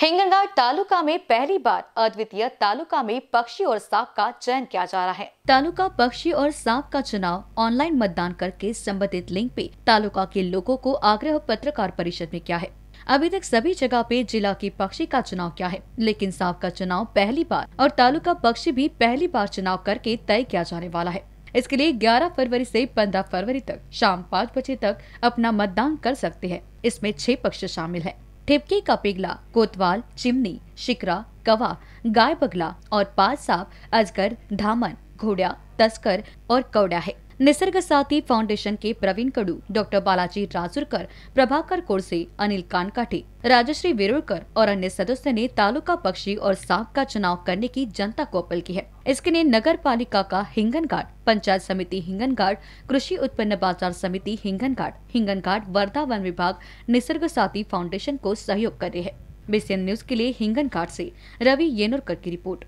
हिंगनगांव तालुका में पहली बार अद्वितीय तालुका में पक्षी और सांप का चयन किया जा रहा है तालुका पक्षी और सांप का चुनाव ऑनलाइन मतदान करके संबंधित लिंक पे तालुका के लोगों को आग्रह पत्रकार परिषद में किया है अभी तक सभी जगह पे जिला की पक्षी का चुनाव किया है लेकिन सांप का चुनाव पहली बार और तालुका पक्षी भी पहली बार चुनाव करके तय किया जाने वाला है इसके लिए 11 फरवरी से 15 फरवरी तक शाम 5 बजे तक अपना मतदान कर सकते हैं इसमें छह पक्ष शामिल हैं। ठिपकी का पिघला कोतवाल चिमनी शिकरा कवा गाय बगला और पाल साहब अजगर धामन घोड़ा तस्कर और कौड़ा है निसर्ग साथी फाउंडेशन के प्रवीण कडू डॉक्टर बालाजी राजूरकर प्रभाकर कोरसे अनिल कानकाठे राजश्री वेरुड़कर और अन्य सदस्य ने तालुका पक्षी और सांप का चुनाव करने की जनता को अपील की है इसके लिए नगर पालिका का हिंगन घाट पंचायत समिति हिंगन घाट कृषि उत्पन्न बाजार समिति हिंगन घाट हिंगन घाट वर्धा वन विभाग निसर्ग साथी फाउंडेशन को सहयोग कर रहे हैं बीसीएन न्यूज के लिए हिंगन घाट ऐसी रवि येनोरकर की रिपोर्ट